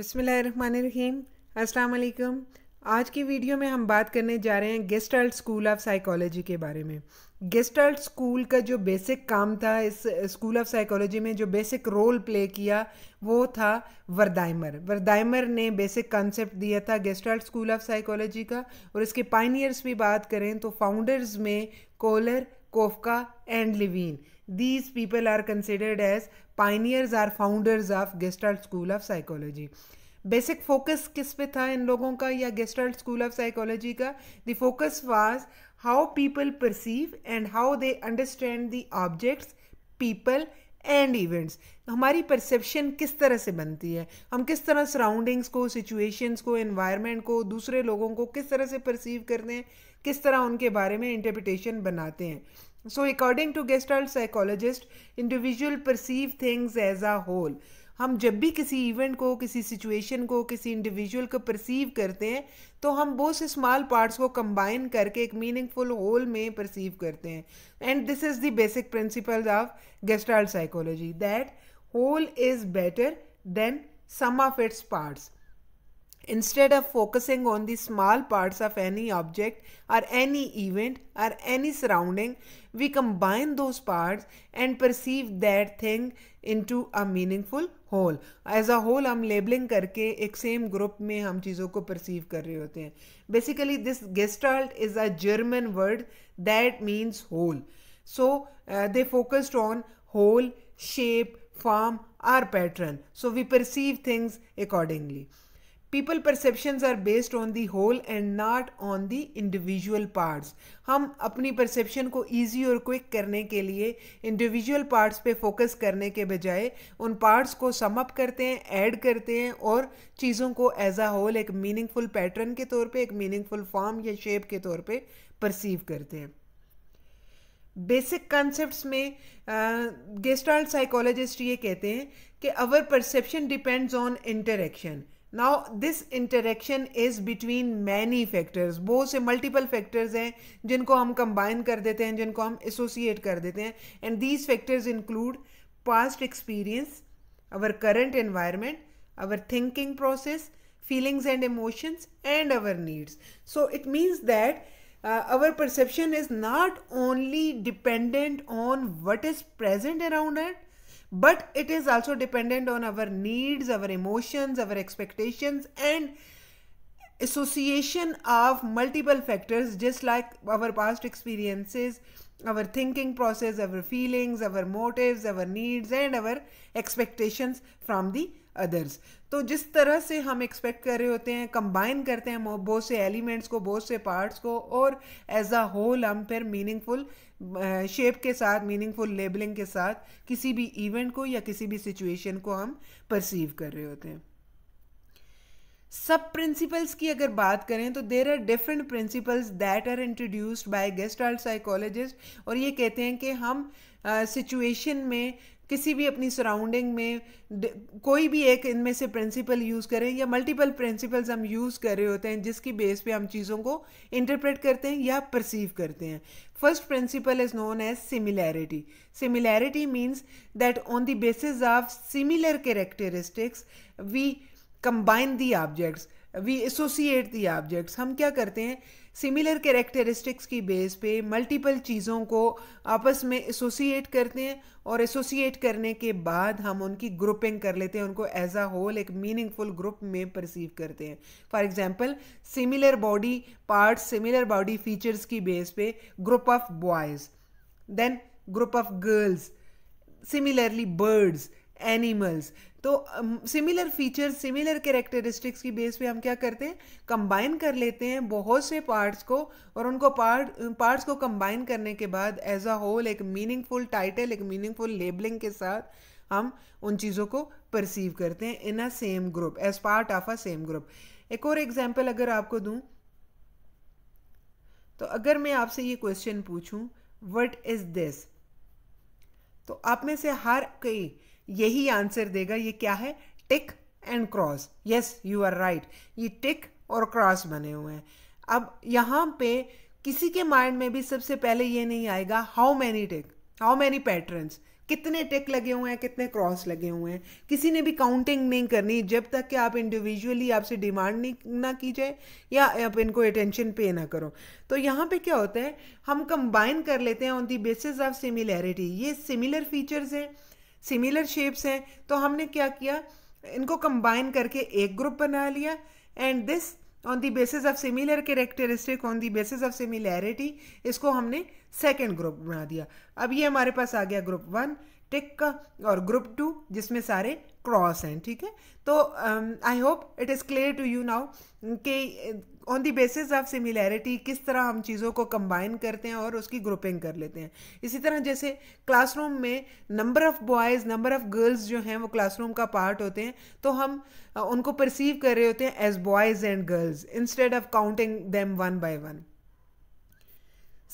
बसमीम अस्सलाम आज की वीडियो में हम बात करने जा रहे हैं गेस्टल्ट स्कूल ऑफ साइकोलॉजी के बारे में गेस्टल्ट स्कूल का जो बेसिक काम था इस स्कूल ऑफ साइकोलॉजी में जो बेसिक रोल प्ले किया वो था वर्दाइमर वर्दाइमर ने बेसिक कॉन्सेप्ट दिया था गेस्टल्ट स्कूल ऑफ साइकोलॉजी का और इसके पाइनियर्स भी बात करें तो फाउंडर्स में Kohler Koffka and Lewin these people are considered as pioneers or founders of gestalt school of psychology basic focus किस पे था इन लोगों का या गेस्टर्ट स्कूल ऑफ साइकोलॉजी का the focus was how people perceive and how they understand the objects people and events हमारी perception किस तरह से बनती है हम किस तरह सराउंडिंग्स को सिचुएशंस को एनवायरनमेंट को दूसरे लोगों को किस तरह से परसीव करते हैं किस तरह उनके बारे में इंटरप्रिटेशन बनाते हैं so according to Gestalt psychologist individual perceive things as a whole हम जब भी किसी इवेंट को किसी सिचुएशन को किसी इंडिविजुअल को परसीव करते हैं तो हम बहुत से स्मॉल पार्ट्स को कंबाइन करके एक मीनिंगफुल होल में परसीव करते हैं and this is the basic principle of Gestalt psychology that whole is better than sum of its parts instead of focusing on the small parts of any object or any event or any surrounding, we combine those parts and perceive that thing into a meaningful whole as a whole हम labelling करके एक same group में हम चीज़ों को perceive कर रहे होते हैं basically this Gestalt is a German word that means whole so they focused on whole shape form or pattern. So we perceive things accordingly. People perceptions are based on the whole and not on the individual parts हम अपनी perception को easy और quick करने के लिए individual parts पे focus करने के बजाय उन पार्ट्स को समअप करते हैं ऐड करते हैं और चीज़ों को एज अ होल एक मीनिंगफुल पैटर्न के तौर पे एक मीनिंगफुल फॉर्म या शेप के तौर पे परसीव करते हैं बेसिक कॉन्सेप्ट्स में गेस्टाल साइकोलॉजिस्ट ये कहते हैं कि our perception depends on interaction Now, this interaction is between many factors. बहुत से मल्टीपल फैक्टर्स हैं जिनको हम combine, कर देते हैं जिनको हम एसोसिएट कर देते हैं and these factors include past experience our current environment, our thinking process, feelings and emotions, and our needs. So it means that uh, our perception is not only dependent on what is present around us, but it is also dependent on our needs our emotions our expectations and association of multiple factors just like our past experiences our thinking process our feelings our motives our needs and our expectations from the others तो जिस तरह से हम expect कर रहे होते हैं combine करते हैं बहुत से एलिमेंट्स को बहुत से पार्ट्स को और एज अ होल हम फिर मीनिंगफुल शेप के साथ मीनिंगफुल लेबलिंग के साथ किसी भी इवेंट को या किसी भी सिचुएशन को हम परसीव कर रहे होते हैं सब प्रिंसिपल्स की अगर बात करें तो there are different principles that are introduced by Gestalt psychologist और ये कहते हैं कि हम सिचुएशन uh, में किसी भी अपनी सराउंडिंग में कोई भी एक इनमें से प्रिंसिपल यूज़ करें या मल्टीपल प्रिंसिपल्स हम यूज़ कर रहे होते हैं जिसकी बेस पे हम चीज़ों को इंटरप्रेट करते हैं या परसीव करते हैं first principle is known as similarity similarity means that on the basis of similar characteristics we combine the objects we associate the objects हम क्या करते हैं सिमिलर कैरेक्टरिस्टिक्स की बेस पे मल्टीपल चीज़ों को आपस में एसोसिएट करते हैं और एसोसिएट करने के बाद हम उनकी ग्रुपिंग कर लेते हैं उनको एज आ होल एक मीनिंगफुल ग्रुप में परसीव करते हैं for example similar body parts similar body features की बेस पे group of boys then group of girls similarly birds animals तो सिमिलर फीचर्स सिमिलर कैरेक्टरिस्टिक्स की बेस पे हम क्या करते हैं कंबाइन कर लेते हैं बहुत से पार्ट्स को और उनको पार्ट पार्ट्स को कंबाइन करने के बाद एज अ होल एक मीनिंगफुल टाइटल एक मीनिंगफुल लेबलिंग के साथ हम उन चीज़ों को परसीव करते हैं in a same group as part of a same group एक और एग्जाम्पल अगर आपको दूँ तो अगर मैं आपसे ये क्वेश्चन पूछूँ वट इज़ दिस तो आप में से हर कई यही आंसर देगा ये क्या है tick and cross yes you are right ये टिक और क्रॉस बने हुए हैं अब यहाँ पे किसी के माइंड में भी सबसे पहले ये नहीं आएगा how many tick how many patterns कितने टिक लगे हुए हैं कितने क्रॉस लगे हुए हैं किसी ने भी काउंटिंग नहीं करनी जब तक कि आप इंडिविजुअली आपसे डिमांड नहीं ना की जाए या आप इनको अटेंशन पे ना करो तो यहाँ पे क्या होता है हम कंबाइन कर लेते हैं on the basis of similarity ये सिमिलर फीचर्स हैं सिमिलर शेप्स हैं तो हमने क्या किया इनको कंबाइन करके एक ग्रुप बना लिया and this on the basis of similar characteristic on the basis of similarity इसको हमने सेकेंड ग्रुप बना दिया अब ये हमारे पास आ गया ग्रुप वन टिक का और ग्रुप टू जिसमें सारे क्रॉस हैं ठीक है तो I hope it is clear to you now कि on the basis of similarity किस तरह हम चीज़ों को कंबाइन करते हैं और उसकी ग्रुपिंग कर लेते हैं इसी तरह जैसे क्लासरूम में number of boys number of girls जो हैं वो क्लासरूम का पार्ट होते हैं तो हम uh, उनको परसीव कर रहे होते हैं as boys and girls instead of counting them one by one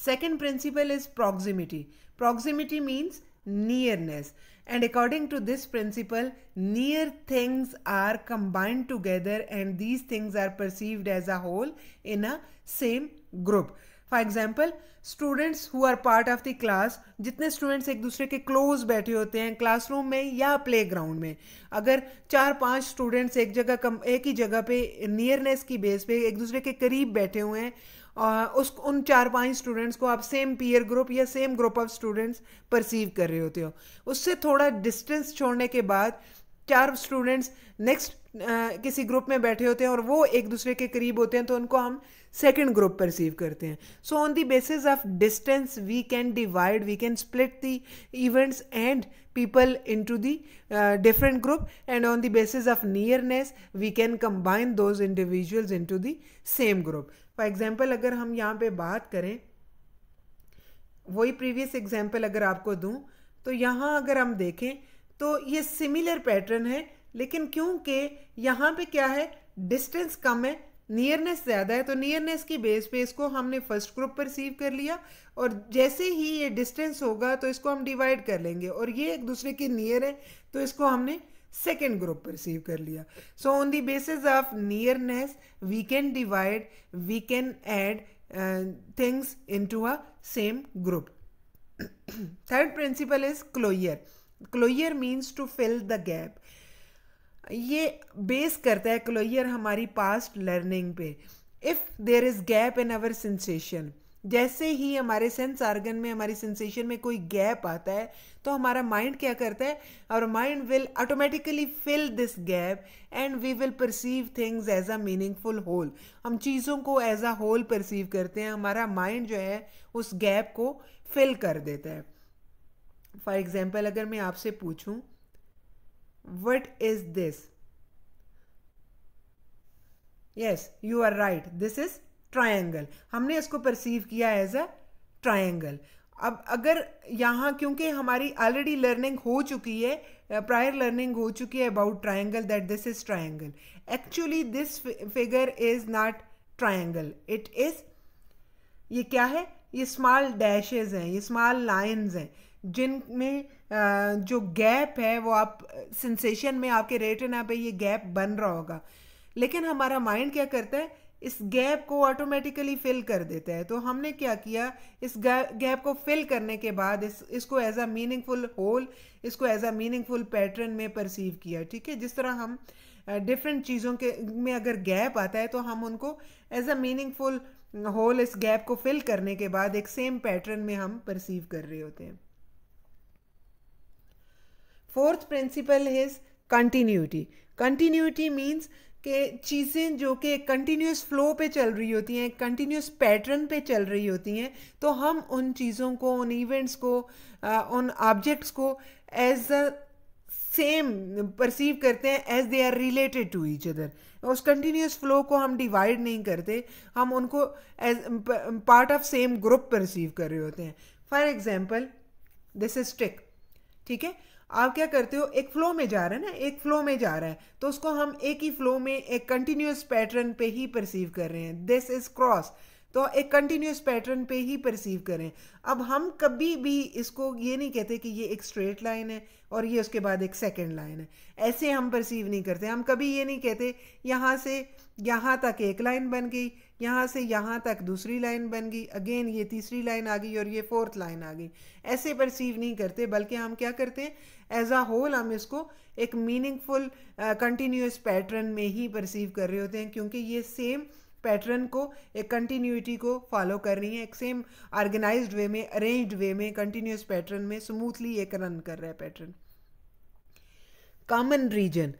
second principle is proximity proximity means nearness. And according to this principle, near things are combined together and these things are perceived as a whole in a same group. For example students who are part of the class जितने students एक दूसरे के close बैठे होते हैं classroom में या play ground में अगर चार पांच स्टूडेंट्स एक जगह कम एक ही जगह पे नियरनेस की बेस पे एक दूसरे के करीब बैठे हुए हैं उस उन चार पांच स्टूडेंट्स को आप सेम पीयर ग्रुप या same group of students perceive कर रहे होते हो उससे थोड़ा डिस्टेंस छोड़ने के बाद चार स्टूडेंट्स नेक्स्ट किसी ग्रुप में बैठे होते हैं और वो एक दूसरे के करीब होते हैं तो उनको हम सेकंड ग्रुप परसीव करते हैं so on the basis of distance we can divide we can split the events and people into the uh, different group and on the basis of nearness we can combine those individuals into the same group for example agar hum yahan pe baat kare वही previous example agar aapko do to yahan agar hum dekhe to ye similar pattern hai lekin kyunki yahan pe kya hai distance kam hai nearness ज़्यादा है तो nearness की base पे इसको हमने first group पर कर लिया और जैसे ही ये डिस्टेंस होगा तो इसको हम डिवाइड कर लेंगे और ये एक दूसरे के नियर है तो इसको हमने सेकेंड ग्रुप पर कर लिया so on the basis of nearness we can divide we can add things into a same group third principle is closure closure means to fill the gap ये base करता है closure हमारी past learning पे if there is gap in our sensation जैसे ही हमारे sense argon में हमारी सेंसेशन में कोई गैप आता है तो हमारा माइंड क्या करता है और mind will automatically fill this gap and we will perceive things as a meaningful whole हम चीज़ों को एज अ होल परसीव करते हैं हमारा माइंड जो है उस गैप को फिल कर देता है फॉर एग्ज़ाम्पल अगर मैं आपसे पूछूँ What is this? Yes you are right this is triangle हमने इसको परसीव किया एज अ ट्रायंगल अब अगर यहाँ क्योंकि हमारी ऑलरेडी लर्निंग हो चुकी है प्रायर लर्निंग हो चुकी है about triangle that this is triangle actually this figure is not triangle it is ये क्या है ये स्मॉल डैशेज हैं ये स्मॉल लाइंस हैं जिनमें जो गैप है वो आप सेंसेशन में आपके रेटना पे ये गैप बन रहा होगा लेकिन हमारा माइंड क्या करता है इस गैप को ऑटोमेटिकली फिल कर देता है तो हमने क्या किया इस गैप को फिल करने के बाद इस इसको एज अ मीनिंगफुल होल इसको एज अ मीनिंगफुल पैटर्न में परसीव किया ठीक है जिस तरह हम डिफरेंट चीज़ों के में अगर गैप आता है तो हम उनको एज अ मीनिंगफुल होल इस गैप को फिल करने के बाद एक सेम पैटर्न में हम परसीव कर रहे होते हैं fourth principle is continuity continuity means के चीज़ें जो कि कंटिन्यूस फ्लो पे चल रही होती हैं कंटिन्यूस पैटर्न पे चल रही होती हैं तो हम उन चीज़ों को उन इवेंट्स को उन ऑब्जेक्ट्स को एज अ सेम परसीव करते हैं as they are related to each other उस कंटिन्यूस फ्लो को हम डिवाइड नहीं करते हम उनको as part of same group perceive कर रहे होते हैं for example this is trick ठीक है आप क्या करते हो एक फ्लो में जा रहे हैं ना एक फ्लो में जा रहा है तो उसको हम एक ही फ्लो में एक कंटिन्यूस पैटर्न पे ही परसीव कर रहे हैं दिस इज क्रॉस तो एक कंटिन्यूस पैटर्न पे ही परसीव करें अब हम कभी भी इसको ये नहीं कहते कि ये एक स्ट्रेट लाइन है और ये उसके बाद एक सेकंड लाइन है ऐसे हम परसीव नहीं करते हम कभी ये नहीं कहते यहाँ से यहाँ तक एक लाइन बन गई यहाँ से यहाँ तक दूसरी लाइन बन गई अगेन ये तीसरी लाइन आ गई और ये फोर्थ लाइन आ गई ऐसे परसीव नहीं करते बल्कि हम क्या करते हैं एज आ होल हम इसको एक मीनिंगफुल कंटिन्यूस पैटर्न में ही परसीव कर रहे होते हैं क्योंकि ये सेम पैटर्न को एक कंटिन्यूटी को फॉलो कर रही है एक सेम ऑर्गेनाइज वे में अरेंज्ड वे में कंटिन्यूस पैटर्न में स्मूथली एक रन कर रहा है pattern common region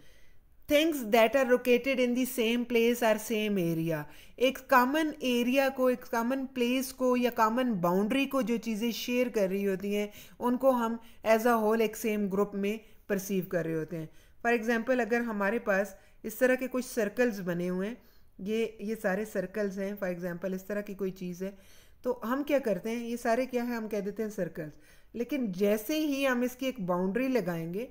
things that are located in the same place or same area एक कॉमन एरिया को एक कॉमन प्लेस को या कॉमन बाउंड्री को जो चीज़ें शेयर कर रही होती हैं उनको हम एज अ होल एक सेम ग्रुप में परसीव कर रहे होते हैं फॉर एग्ज़ाम्पल अगर हमारे पास इस तरह के कुछ सर्कल्स बने हुए हैं ये ये सारे सर्कल्स हैं फॉर एग्ज़ाम्पल इस तरह की कोई चीज़ है तो हम क्या करते हैं ये सारे क्या है हम कह देते हैं सर्कल्स लेकिन जैसे ही हम इसकी एक बाउंड्री लगाएंगे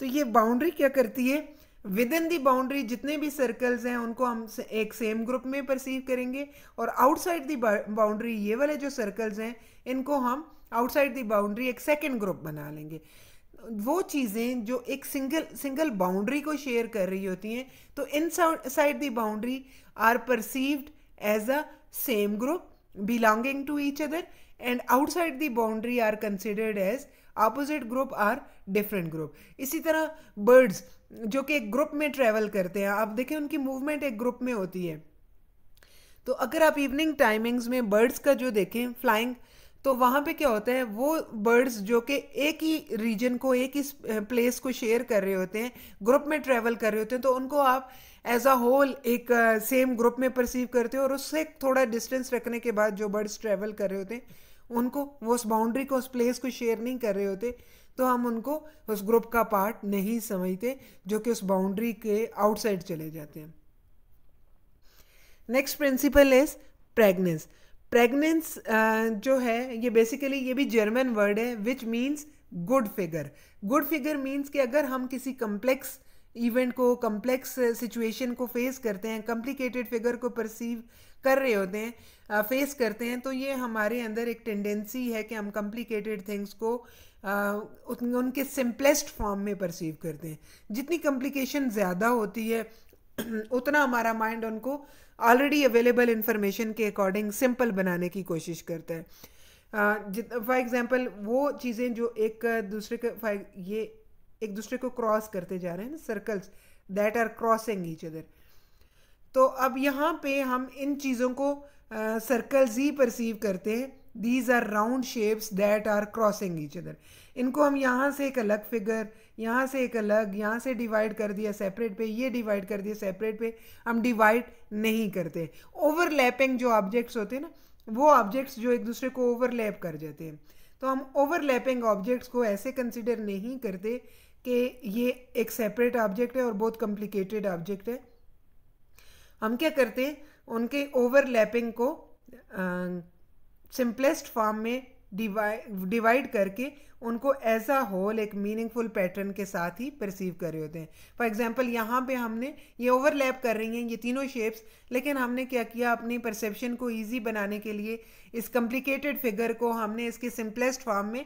तो ये बाउंड्री क्या करती है विद इन दी बाउंड्री जितने भी सर्कल्स हैं उनको हम एक सेम ग्रुप में परसीव करेंगे और आउटसाइड दी बाउंड्री ये वाले जो सर्कल्स हैं इनको हम आउटसाइड दी बाउंड्री एक सेकेंड ग्रुप बना लेंगे वो चीज़ें जो एक सिंगल सिंगल बाउंड्री को शेयर कर रही होती हैं तो inside the boundary are perceived as a same group belonging to each other and outside the boundary are considered as opposite group or different group इसी तरह बर्ड्स जो कि एक ग्रुप में ट्रेवल करते हैं आप देखें उनकी मूवमेंट एक ग्रुप में होती है तो अगर आप इवनिंग टाइमिंग्स में बर्ड्स का जो देखें फ्लाइंग तो वहाँ पे क्या होता है वो बर्ड्स जो कि एक ही रीजन को एक ही प्लेस को शेयर कर रहे होते हैं ग्रुप में ट्रैवल कर रहे होते हैं तो उनको आप एज अ होल एक सेम uh, ग्रुप में परसीव करते हो और उससे थोड़ा डिस्टेंस रखने के बाद जो बर्ड्स ट्रैवल कर रहे होते हैं उनको वो उस बाउंड्री को उस प्लेस को शेयर नहीं कर रहे होते तो हम उनको उस ग्रुप का पार्ट नहीं समझते जो कि उस बाउंड्री के आउटसाइड चले जाते हैं next principle is pregnance pregnance uh, जो है ये बेसिकली ये भी जर्मन वर्ड है which means good figure good figure means कि अगर हम किसी कम्प्लेक्स इवेंट को कम्प्लेक्स सिचुएशन को फेस करते हैं कॉम्प्लिकेटेड फिगर को परसीव कर रहे होते हैं फेस uh, करते हैं तो ये हमारे अंदर एक टेंडेंसी है कि हम कॉम्प्लिकेटेड थिंग्स को uh, उनके सिंपलेस्ट फॉर्म में परसीव करते हैं जितनी कम्प्लिकेशन ज़्यादा होती है उतना हमारा माइंड उनको ऑलरेडी अवेलेबल इन्फॉर्मेशन के अकॉर्डिंग सिंपल बनाने की कोशिश करता है फॉर एग्जांपल वो चीज़ें जो एक दूसरे के ये एक दूसरे को क्रॉस करते जा रहे हैं ना circles that are crossing each other तो अब यहाँ पे हम इन चीज़ों को सर्कल्स ही परसीव करते हैं these are round shapes that are crossing each other इनको हम यहाँ से एक अलग फिगर यहाँ से एक अलग यहाँ से डिवाइड कर दिया सेपरेट पे ये डिवाइड कर दिया सेपरेट पे हम डिवाइड नहीं करते ओवरलैपिंग जो ऑब्जेक्ट्स होते हैं ना वो ऑब्जेक्ट्स जो एक दूसरे को ओवरलैप कर जाते हैं तो हम ओवरलैपिंग ऑब्जेक्ट्स को ऐसे कंसिडर नहीं करते कि ये एक सेपरेट ऑब्जेक्ट है और बहुत कॉम्प्लिकेटेड ऑब्जेक्ट है हम क्या करते हैं उनके ओवरलैपिंग को सिंपलेस्ट फॉर्म में डिवाइड करके उनको एज आ होल एक मीनिंगफुल पैटर्न के साथ ही परसीव कर रहे होते हैं फॉर एग्जाम्पल यहाँ पे हमने ये ओवरलैप कर रही हैं ये तीनों शेप्स लेकिन हमने क्या किया अपनी परसेप्शन को ईजी बनाने के लिए इस कम्प्लिकेटेड फिगर को हमने इसके सिंपलेस्ट फॉर्म में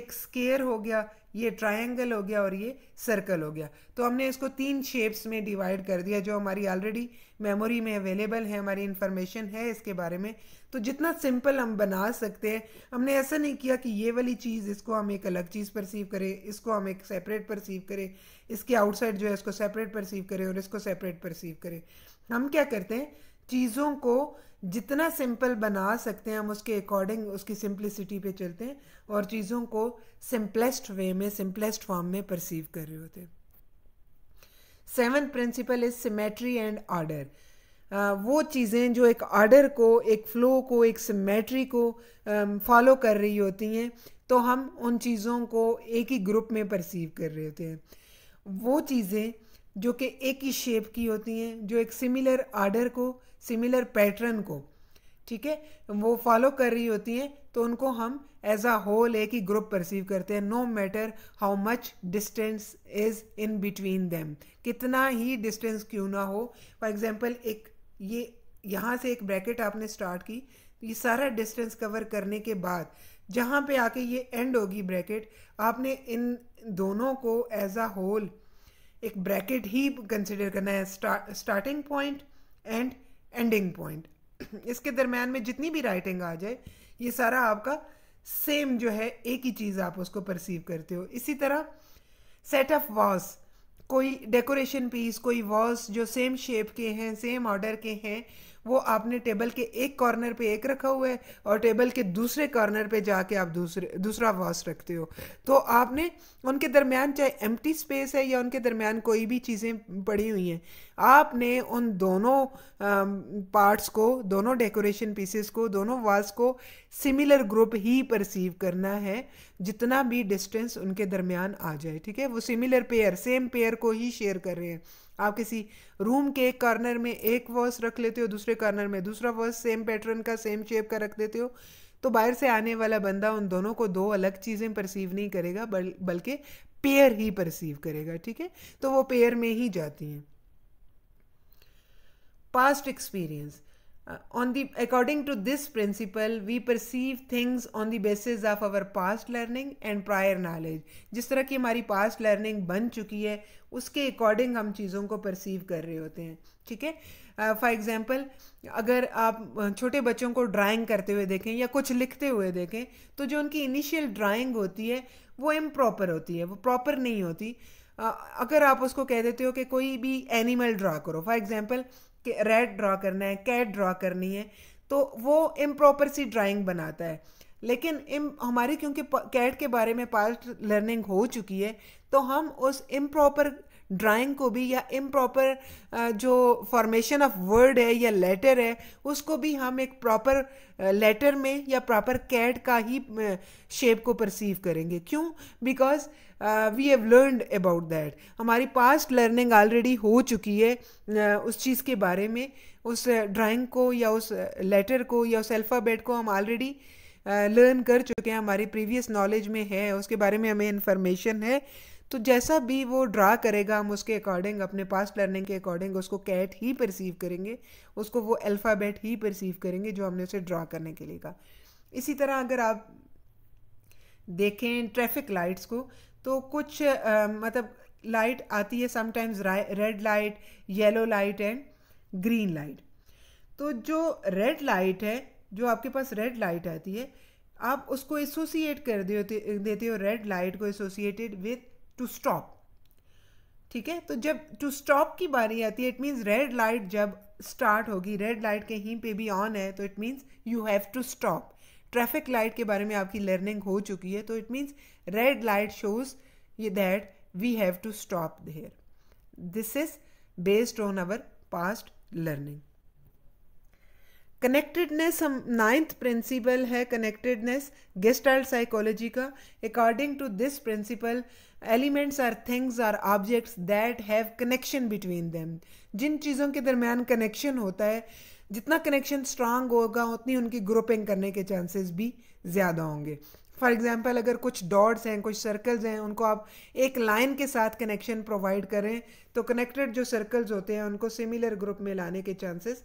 एक स्केयर हो गया ये ट्रायंगल हो गया और ये सर्कल हो गया तो हमने इसको तीन शेप्स में डिवाइड कर दिया जो हमारी ऑलरेडी मेमोरी में अवेलेबल है हमारी इन्फॉर्मेशन है इसके बारे में तो जितना सिंपल हम बना सकते हैं हमने ऐसा नहीं किया कि ये वाली चीज़ इसको हम एक अलग चीज़ परसीव करें इसको हम एक सेपरेट परसीव करें इसके आउटसाइड जो है इसको सेपरेट परसीव करें और इसको सेपरेट परसीव करें हम क्या करते हैं चीज़ों को जितना सिंपल बना सकते हैं हम उसके अकॉर्डिंग उसकी सिंप्लिसिटी पे चलते हैं और चीज़ों को सिंपलेस्ट वे में सिंपलेस्ट फॉर्म में परसीव कर रहे होते हैं seven principle is symmetry and order वो चीज़ें जो एक ऑर्डर को एक फ्लो को एक सिमेट्री को फॉलो um, कर रही होती हैं तो हम उन चीज़ों को एक ही ग्रुप में परसीव कर रहे होते हैं वो चीज़ें जो कि एक ही शेप की होती हैं जो एक सिमिलर आर्डर को सिमिलर पैटर्न को ठीक है वो फॉलो कर रही होती हैं तो उनको हम एज अ होल एक ही ग्रुप परसीव करते हैं no matter how much distance is in between them कितना ही डिस्टेंस क्यों ना हो फॉर एग्जांपल एक ये यहाँ से एक ब्रैकेट आपने स्टार्ट की तो ये सारा डिस्टेंस कवर करने के बाद जहाँ पे आके ये एंड होगी ब्रैकेट आपने इन दोनों को एज अ होल एक ब्रैकेट ही कंसिडर करना है starting point and ending point इसके दरम्यान में जितनी भी राइटिंग आ जाए ये सारा आपका सेम जो है एक ही चीज़ आप उसको परसीव करते हो इसी तरह सेट ऑफ वॉस कोई डेकोरेशन पीस कोई वॉस जो सेम शेप के हैं सेम ऑर्डर के हैं वो आपने टेबल के एक कॉर्नर पे एक रखा हुआ है और टेबल के दूसरे कॉर्नर पे जाके आप दूसरे दूसरा वॉश रखते हो तो आपने उनके दरमियान चाहे एम स्पेस है या उनके दरमियान कोई भी चीज़ें पड़ी हुई हैं आपने उन दोनों पार्ट्स को दोनों डेकोरेशन पीसेस को दोनों वास को सिमिलर ग्रुप ही परसीव करना है जितना भी डिस्टेंस उनके दरमियान आ जाए ठीक है वो सिमिलर पेयर सेम पेयर को ही शेयर कर रहे हैं आप किसी रूम के एक कॉर्नर में एक वर्स रख लेते हो दूसरे कॉर्नर में दूसरा वर्स सेम पैटर्न का सेम शेप का रख देते हो तो बाहर से आने वाला बंदा उन दोनों को दो अलग चीज़ें परसीव नहीं करेगा बल बल्कि पेयर ही परसीव करेगा ठीक है तो वो पेयर में ही जाती हैं past experience Uh, on the according to this principle we perceive things on the basis of our past learning and prior knowledge जिस तरह की हमारी past learning बन चुकी है उसके according हम चीज़ों को perceive कर रहे होते हैं ठीक है फॉर uh, एग्ज़ाम्पल अगर आप uh, छोटे बच्चों को ड्राइंग करते हुए देखें या कुछ लिखते हुए देखें तो जो उनकी इनिशियल ड्राइंग होती है वो इम्प्रॉपर होती है वो प्रॉपर नहीं होती uh, अगर आप उसको कह देते हो कि कोई भी एनिमल ड्रा करो फॉर एग्ज़ाम्पल रेड ड्रा करना है कैट ड्रा करनी है तो वो इम्प्रॉपर सी ड्राइंग बनाता है लेकिन इम हमारी क्योंकि कैट के बारे में पास्ट लर्निंग हो चुकी है तो हम उस इम्प्रॉपर ड्राइंग को भी या इम्प्रॉपर जो फॉर्मेशन ऑफ वर्ड है या लेटर है उसको भी हम एक प्रॉपर लेटर में या प्रॉपर कैट का ही शेप को परसीव करेंगे क्यों because we have learned about that हमारी पास्ट लर्निंग ऑलरेडी हो चुकी है uh, उस चीज़ के बारे में उस ड्राइंग को या उस लेटर को या उस अल्फ़ाबेट को हम ऑलरेडी लर्न uh, कर चुके हैं हमारी प्रीवियस नॉलेज में है उसके बारे में हमें इन्फॉर्मेशन है तो जैसा भी वो ड्रा करेगा हम उसके अकॉर्डिंग अपने पास्ट लर्निंग के अकॉर्डिंग उसको कैट ही परसीव करेंगे उसको वो अल्फ़ाबेट ही परसीव करेंगे जो हमने उसे ड्रा करने के लिए कहा इसी तरह अगर आप देखें ट्रैफिक लाइट्स को तो कुछ आ, मतलब लाइट आती है sometimes red light yellow light and green light तो जो रेड लाइट है जो आपके पास रेड लाइट आती है आप उसको एसोसिएट कर देते देते हो रेड लाइट को एसोसिएटेड विथ टू स्टॉप ठीक है तो जब टू स्टॉप की बारी आती है इट मीन्स रेड लाइट जब स्टार्ट होगी रेड लाइट कहीं पे भी ऑन है तो it means you have to stop traffic light के बारे में आपकी लर्निंग हो चुकी है तो it means red light shows ये that we have to stop there this is based on our past learning connectedness हम नाइन्थ प्रिंसिपल है कनेक्टेडनेस गेस्टाइल साइकोलॉजी का according to this principle elements are things or objects that have connection between them जिन चीज़ों के दरमियान connection होता है जितना कनेक्शन स्ट्रांग होगा उतनी उनकी ग्रुपिंग करने के चांसेस भी ज़्यादा होंगे फॉर एग्ज़ाम्पल अगर कुछ डॉट्स हैं कुछ सर्कल्स हैं उनको आप एक लाइन के साथ कनेक्शन प्रोवाइड करें तो कनेक्टेड जो सर्कल्स होते हैं उनको सिमिलर ग्रुप में लाने के चांसेस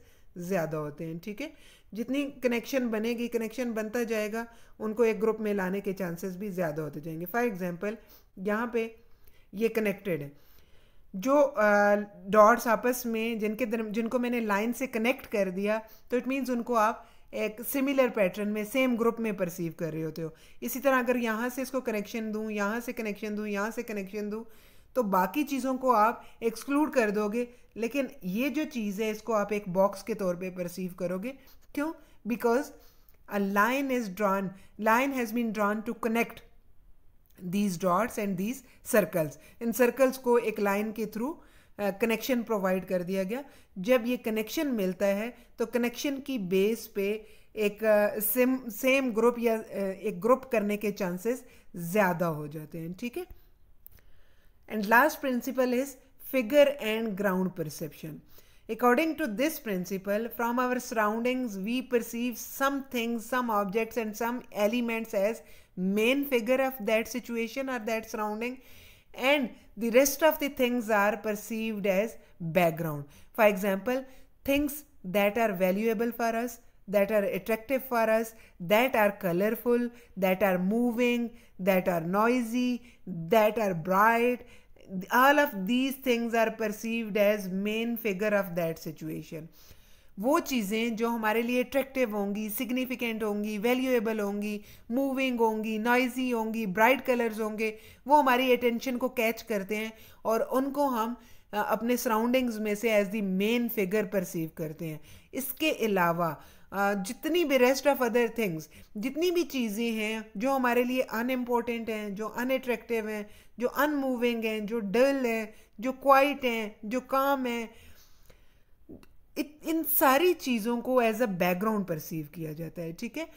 ज़्यादा होते हैं ठीक है जितनी कनेक्शन बनेगी कनेक्शन बनता जाएगा उनको एक ग्रुप में लाने के चांसेस भी ज़्यादा होते जाएंगे फॉर एग्जांपल यहाँ पे ये कनेक्टेड है जो डॉट्स uh, आपस में जिनके जिनको मैंने लाइन से कनेक्ट कर दिया तो इट मीन्स उनको आप एक सिमिलर पैटर्न में सेम ग्रुप में परसीव कर रहे होते हो इसी तरह अगर यहाँ से इसको कनेक्शन दूँ यहाँ से कनेक्शन दूँ यहाँ से कनेक्शन दूँ तो बाकी चीज़ों को आप एक्सक्लूड कर दोगे लेकिन ये जो चीज़ है इसको आप एक बॉक्स के तौर पे परसीव करोगे क्यों because a line is drawn line has been drawn to connect these dots and these circles इन सर्कल्स को एक लाइन के थ्रू कनेक्शन प्रोवाइड कर दिया गया जब ये कनेक्शन मिलता है तो कनेक्शन की बेस पे एक सेम सेम ग्रुप या uh, एक ग्रुप करने के चांसेस ज़्यादा हो जाते हैं ठीक है and last principle is figure and ground perception According to this principle, from our surroundings, we perceive some things, some objects, and some elements as main figure of that situation or that surrounding, and the rest of the things are perceived as background. For example, things that are valuable for us, that are attractive for us, that are colorful, that are moving, that are noisy, that are bright, all of these things are perceived as main figure of that situation वो चीज़ें जो हमारे लिए attractive होंगी significant होंगी valuable होंगी moving होंगी noisy होंगी ब्राइट कलर्स होंगे वो हमारी अटेंशन को कैच करते हैं और उनको हम अपने सराउंडिंग्स में से as the main figure perceive करते हैं इसके अलावा जितनी भी रेस्ट ऑफ अदर थिंग्स जितनी भी चीज़ें हैं जो हमारे लिए अनइम्पॉर्टेंट हैं जो अनएट्रैक्टिव हैं जो अनमूविंग हैं जो डल हैं जो क्वाइट हैं जो काम हैं इन सारी चीज़ों को एज अ बैकग्राउंड परसीव किया जाता है ठीक है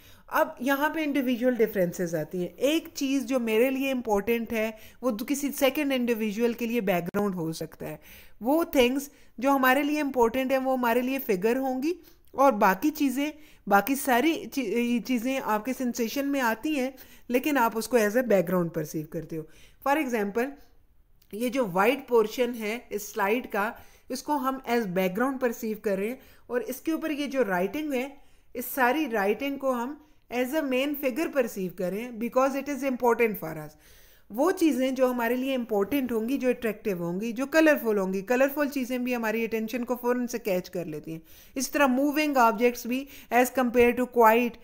अब यहाँ पे इंडिविजुअल डिफरेंसेस आती हैं एक चीज़ जो मेरे लिए इम्पोर्टेंट है वो किसी सेकंड इंडिविजुअल के लिए बैकग्राउंड हो सकता है वो थिंग्स जो हमारे लिए इम्पोर्टेंट हैं वो हमारे लिए फिगर होंगी और बाकी चीज़ें बाकी सारी चीज़ें आपके सेंसेशन में आती हैं लेकिन आप उसको एज अ बैकग्राउंड परसीव करते हो फॉर एग्जाम्पल ये जो वाइट पोर्शन है इस स्लाइड का इसको हम एज बैकग्राउंड परसीव कर रहे हैं और इसके ऊपर ये जो राइटिंग है इस सारी राइटिंग को हम as a main figure perceive कर रहे हैं because it is important for us वो चीज़ें जो हमारे लिए इंपॉर्टेंट होंगी जो अट्रैक्टिव होंगी जो कलरफुल होंगी कलरफुल चीज़ें भी हमारी अटेंशन को फ़ौरन से कैच कर लेती हैं इस तरह मूविंग ऑब्जेक्ट्स भी as compare to quite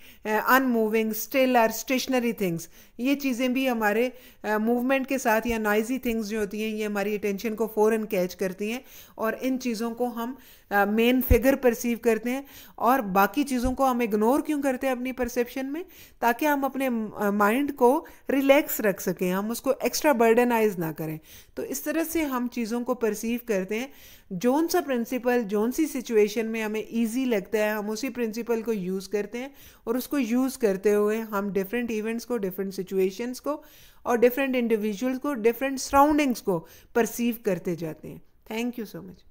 unmoving still or stationary things ये चीज़ें भी हमारे मूवमेंट uh, के साथ या नॉइजी थिंग्स जो होती हैं ये हमारी अटेंशन को फ़ौरन कैच करती हैं और इन चीज़ों को हम uh, मेन फिगर परसीव करते हैं और बाकी चीज़ों को हम इग्नोर क्यों करते हैं अपनी परसेप्शन में ताकि हम अपने माइंड को रिलैक्स रख सकें हम उसको एक्स्ट्रा बर्डनाइज ना करें तो इस तरह से हम चीज़ों को परसीव करते हैं जोन सा प्रिंसिपल जोन सी सिचुएशन में हमें ईजी लगता है हम उसी प्रिंसिपल को यूज़ करते हैं और उसको यूज़ करते हुए हम डिफरेंट इवेंट्स को डिफरेंट सिचुएशंस को और डिफरेंट इंडिविजुअल्स को डिफरेंट सराउंडिंग्स को परसीव करते जाते हैं थैंक यू सो मच